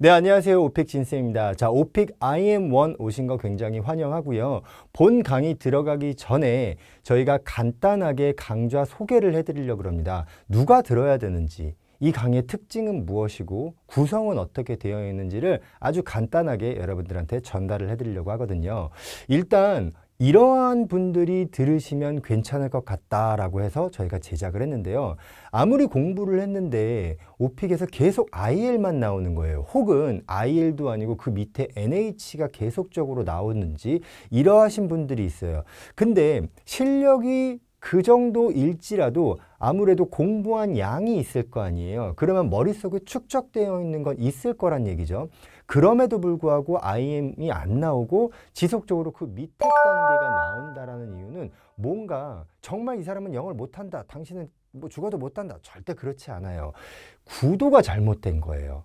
네, 안녕하세요. 오픽 진쌤입니다. 자, 오픽 IM1 오신 거 굉장히 환영하고요. 본 강의 들어가기 전에 저희가 간단하게 강좌 소개를 해드리려고 합니다. 누가 들어야 되는지, 이 강의 특징은 무엇이고 구성은 어떻게 되어 있는지를 아주 간단하게 여러분들한테 전달을 해드리려고 하거든요. 일단 이러한 분들이 들으시면 괜찮을 것 같다라고 해서 저희가 제작을 했는데요. 아무리 공부를 했는데 오픽에서 계속 IL만 나오는 거예요. 혹은 IL도 아니고 그 밑에 NH가 계속적으로 나오는지 이러하신 분들이 있어요. 근데 실력이 그 정도일지라도 아무래도 공부한 양이 있을 거 아니에요. 그러면 머릿속에 축적되어 있는 건 있을 거란 얘기죠. 그럼에도 불구하고 IM이 안 나오고 지속적으로 그 밑에 단계가 나온다라는 이유는 뭔가 정말 이 사람은 영어를 못한다. 당신은 뭐 죽어도 못한다. 절대 그렇지 않아요. 구도가 잘못된 거예요.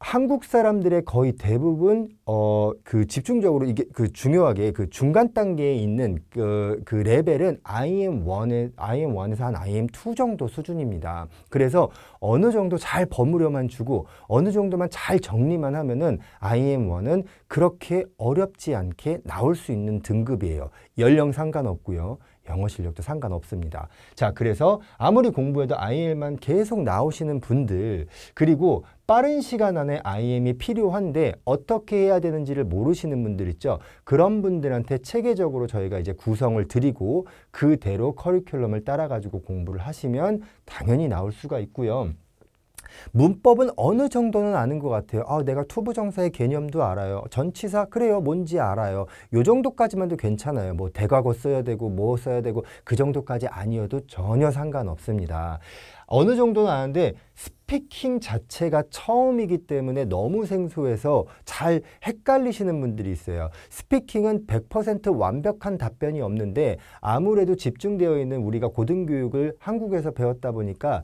한국 사람들의 거의 대부분 어그 집중적으로 이게 그 중요하게 그 중간 단계에 있는 그, 그 레벨은 IM1에 IM1에서 한 IM2 정도 수준입니다. 그래서 어느 정도 잘 버무려만 주고 어느 정도만 잘 정리만 하면은 IM1은 그렇게 어렵지 않게 나올 수 있는 등급이에요. 연령 상관없고요. 영어 실력도 상관없습니다. 자, 그래서 아무리 공부해도 IEL만 계속 나오시는 분들 그리고 빠른 시간 안에 IM이 필요한데 어떻게 해야 되는지를 모르시는 분들 있죠. 그런 분들한테 체계적으로 저희가 이제 구성을 드리고 그대로 커리큘럼을 따라가지고 공부를 하시면 당연히 나올 수가 있고요. 문법은 어느 정도는 아는 것 같아요. 아, 내가 투부정사의 개념도 알아요. 전치사 그래요. 뭔지 알아요. 요 정도까지만도 괜찮아요. 뭐 대과거 써야 되고 뭐 써야 되고 그 정도까지 아니어도 전혀 상관없습니다. 어느 정도는 아는데 스피킹 자체가 처음이기 때문에 너무 생소해서 잘 헷갈리시는 분들이 있어요. 스피킹은 100% 완벽한 답변이 없는데 아무래도 집중되어 있는 우리가 고등교육을 한국에서 배웠다 보니까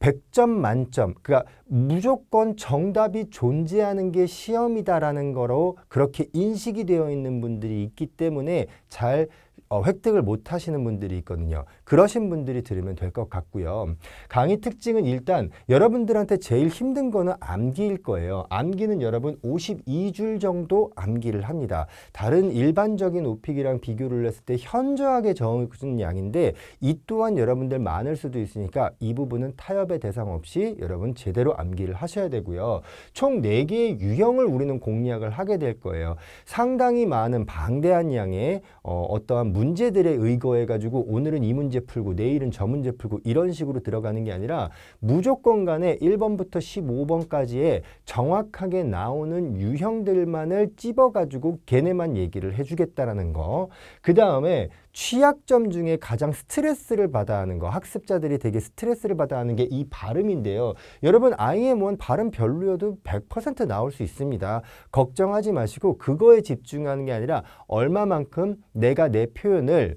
100점 만점, 그러니까 무조건 정답이 존재하는 게 시험이다라는 거로 그렇게 인식이 되어 있는 분들이 있기 때문에 잘 어, 획득을 못 하시는 분들이 있거든요. 그러신 분들이 들으면 될 것 같고요. 강의 특징은 일단 여러분들한테 제일 힘든 거는 암기일 거예요. 암기는 여러분 52줄 정도 암기를 합니다. 다른 일반적인 오픽이랑 비교를 했을 때 현저하게 적은 양인데 이 또한 여러분들 많을 수도 있으니까 이 부분은 타협의 대상 없이 여러분 제대로 암기를 하셔야 되고요. 총 4개의 유형을 우리는 공략을 하게 될 거예요. 상당히 많은 방대한 양의 어, 어떠한 문제들에 의거해 가지고 오늘은 이 문제 풀고 내일은 저 문제 풀고 이런 식으로 들어가는 게 아니라 무조건 간에 1번부터 15번까지의 정확하게 나오는 유형들만을 찝어 가지고 걔네만 얘기를 해 주겠다라는 거. 그다음에 취약점 중에 가장 스트레스를 받아 하는 거 학습자들이 되게 스트레스를 받아 하는 게 이 발음인데요. 여러분 IM1 발음 별로여도 100% 나올 수 있습니다. 걱정하지 마시고 그거에 집중하는 게 아니라 얼마만큼 내가 내 표현을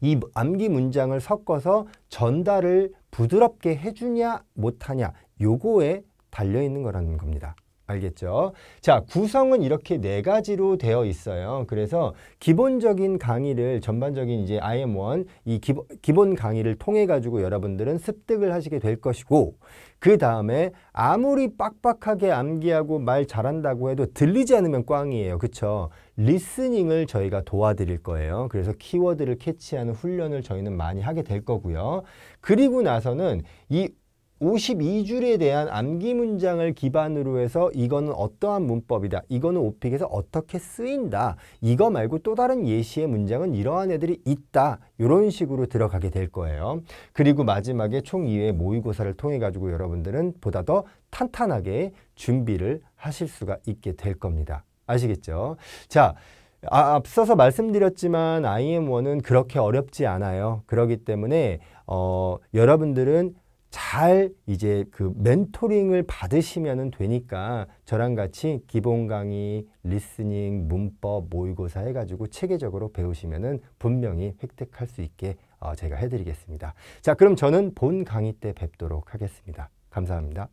이 암기 문장을 섞어서 전달을 부드럽게 해주냐 못하냐 요거에 달려있는 거라는 겁니다. 알겠죠? 자, 구성은 이렇게 네 가지로 되어 있어요. 그래서 기본적인 강의를 전반적인 이제 IM1 이 기본, 기본 강의를 통해 가지고 여러분들은 습득을 하시게 될 것이고 그 다음에 아무리 빡빡하게 암기하고 말 잘한다고 해도 들리지 않으면 꽝이에요. 그쵸 리스닝을 저희가 도와드릴 거예요. 그래서 키워드를 캐치하는 훈련을 저희는 많이 하게 될 거고요. 그리고 나서는 이 52줄에 대한 암기 문장을 기반으로 해서 이거는 어떠한 문법이다. 이거는 오픽에서 어떻게 쓰인다. 이거 말고 또 다른 예시의 문장은 이러한 애들이 있다. 이런 식으로 들어가게 될 거예요. 그리고 마지막에 총 2회 모의고사를 통해 가지고 여러분들은 보다 더 탄탄하게 준비를 하실 수가 있게 될 겁니다. 아시겠죠? 자, 아, 앞서서 말씀드렸지만 IM1은 그렇게 어렵지 않아요. 그렇기 때문에 어, 여러분들은 잘 이제 그 멘토링을 받으시면 되니까 저랑 같이 기본 강의, 리스닝, 문법, 모의고사 해가지고 체계적으로 배우시면 분명히 획득할 수 있게 어, 제가 해드리겠습니다. 자, 그럼 저는 본 강의 때 뵙도록 하겠습니다. 감사합니다.